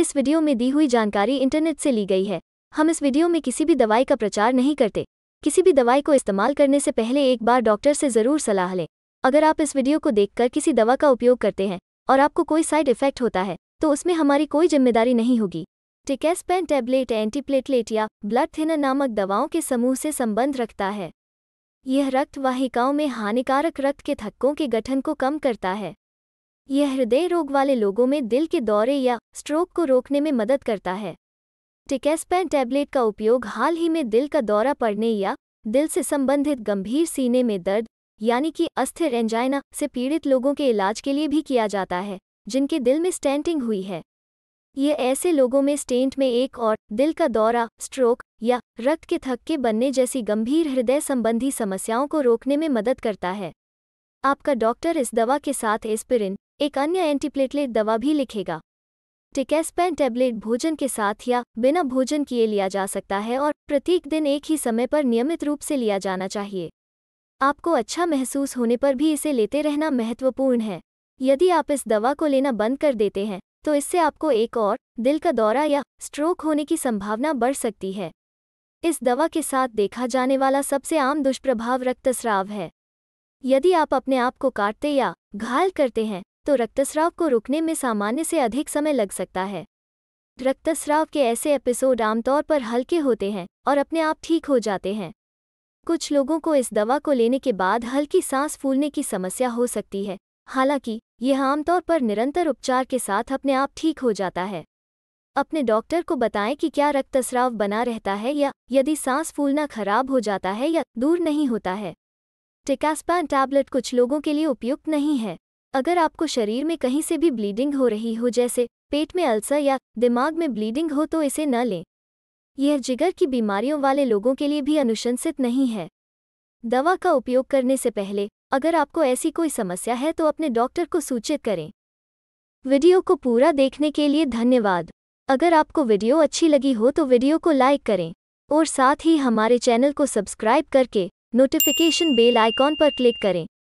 इस वीडियो में दी हुई जानकारी इंटरनेट से ली गई है हम इस वीडियो में किसी भी दवाई का प्रचार नहीं करते किसी भी दवाई को इस्तेमाल करने से पहले एक बार डॉक्टर से ज़रूर सलाह लें अगर आप इस वीडियो को देखकर किसी दवा का उपयोग करते हैं और आपको कोई साइड इफेक्ट होता है तो उसमें हमारी कोई जिम्मेदारी नहीं होगी टिकेस्पेन टैबलेट एंटीप्लेटलेट या ब्लड थिनर नामक दवाओं के समूह से संबंध रखता है यह रक्त वाहिकाओं में हानिकारक रक्त के थक्कों के गठन को कम करता है यह हृदय रोग वाले लोगों में दिल के दौरे या स्ट्रोक को रोकने में मदद करता है टिकेस्पैन टैबलेट का उपयोग हाल ही में दिल का दौरा पड़ने या दिल से संबंधित गंभीर सीने में दर्द यानी कि अस्थिर एंजाइना से पीड़ित लोगों के इलाज के लिए भी किया जाता है जिनके दिल में स्टेंटिंग हुई है ये ऐसे लोगों में स्टेंट में एक और दिल का दौरा स्ट्रोक या रक्त के थक्के बनने जैसी गंभीर हृदय संबंधी समस्याओं को रोकने में मदद करता है आपका डॉक्टर इस दवा के साथ एस्पिरिन एक अन्य एंटीप्लेटलेट दवा भी लिखेगा टिकेस्पेन टैबलेट भोजन के साथ या बिना भोजन किए लिया जा सकता है और प्रत्येक दिन एक ही समय पर नियमित रूप से लिया जाना चाहिए आपको अच्छा महसूस होने पर भी इसे लेते रहना महत्वपूर्ण है यदि आप इस दवा को लेना बंद कर देते हैं तो इससे आपको एक और दिल का दौरा या स्ट्रोक होने की संभावना बढ़ सकती है इस दवा के साथ देखा जाने वाला सबसे आम दुष्प्रभाव रक्तस्राव है यदि आप अपने आप को काटते या घायल करते हैं तो रक्तस्राव को रुकने में सामान्य से अधिक समय लग सकता है रक्तस्राव के ऐसे एपिसोड आमतौर पर हल्के होते हैं और अपने आप ठीक हो जाते हैं कुछ लोगों को इस दवा को लेने के बाद हल्की सांस फूलने की समस्या हो सकती है हालांकि यह आमतौर पर निरंतर उपचार के साथ अपने आप ठीक हो जाता है अपने डॉक्टर को बताएं कि क्या रक्तस्राव बना रहता है या यदि सांस फूलना खराब हो जाता है या दूर नहीं होता है टिकास्पान टैबलेट कुछ लोगों के लिए उपयुक्त नहीं है अगर आपको शरीर में कहीं से भी ब्लीडिंग हो रही हो जैसे पेट में अल्सर या दिमाग में ब्लीडिंग हो तो इसे न लें यह जिगर की बीमारियों वाले लोगों के लिए भी अनुशंसित नहीं है दवा का उपयोग करने से पहले अगर आपको ऐसी कोई समस्या है तो अपने डॉक्टर को सूचित करें वीडियो को पूरा देखने के लिए धन्यवाद अगर आपको वीडियो अच्छी लगी हो तो वीडियो को लाइक करें और साथ ही हमारे चैनल को सब्सक्राइब करके नोटिफिकेशन बेल आइकॉन पर क्लिक करें